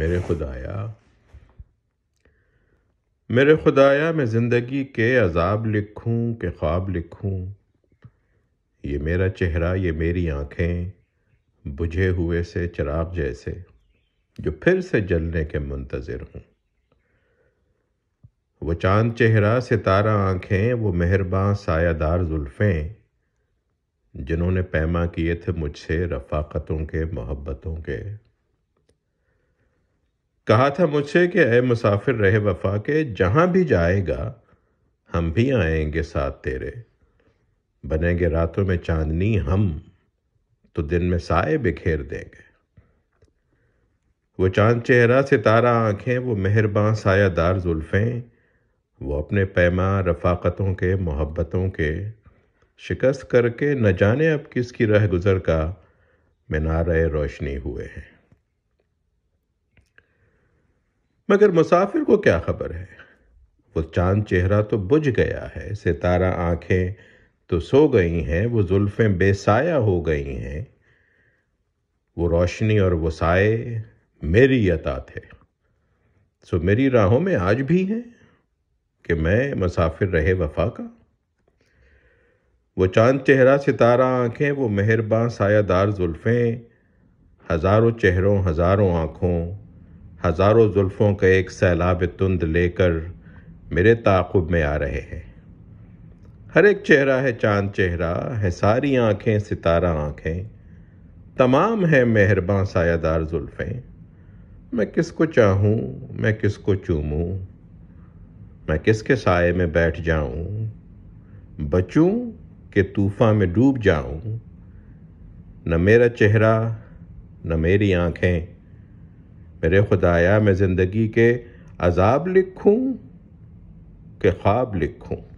मेरे खुदाया मेरे खुदाया मैं ज़िंदगी के अजाब लिखूं के ख्वाब लिखूं ये मेरा चेहरा ये मेरी आँखें बुझे हुए से चिराग जैसे जो फिर से जलने के मुंतज़र हूँ वो चांद चेहरा सितारा आँखें वो मेहरबान सायादार जुल्फ़ें जिन्होंने पैमा किए थे मुझसे रफाकतों के मोहब्बतों के कहा था मुझसे कि अय मुसाफिर रहे वफा के जहाँ भी जाएगा हम भी आएंगे साथ तेरे बनेंगे रातों में चांदनी हम तो दिन में साए बिखेर देंगे वो चांद चेहरा सितारा आंखें वो मेहरबान सायादार जुल्फ़ें वो अपने पैमा रफाकतों के मोहब्बतों के शिकस्त करके न जाने अब किसकी रह गुज़र का मीनार रोशनी हुए हैं मगर मुसाफिर को क्या खबर है वो चांद चेहरा तो बुझ गया है सितारा आंखें तो सो गई हैं वो जुल्फ़ें बेसाया हो गई हैं वो रोशनी और वो साए मेरी अता थे सो मेरी राहों में आज भी हैं कि मैं मुसाफिर रहे वफा का वो चांद चेहरा सितारा आंखें वो मेहरबान सायादार जुल्फ़ें हज़ारों चेहरों हज़ारों आँखों हज़ारों जुल्फ़ों का एक सैलाब तुंद लेकर मेरे ताकुब में आ रहे हैं हर एक चेहरा है चांद चेहरा है सारी आँखें सितारा आँखें तमाम है मेहरबान सायादार जुल्फ़ें मैं किसको चाहूँ मैं किसको चूमूँ मैं किसके साय में बैठ जाऊँ बचूँ के तूफ़ा में डूब जाऊँ न मेरा चेहरा न मेरी आँखें मेरे खुदाया मैं ज़िंदगी के अजाब लिखूं के ख्वाब लिखूं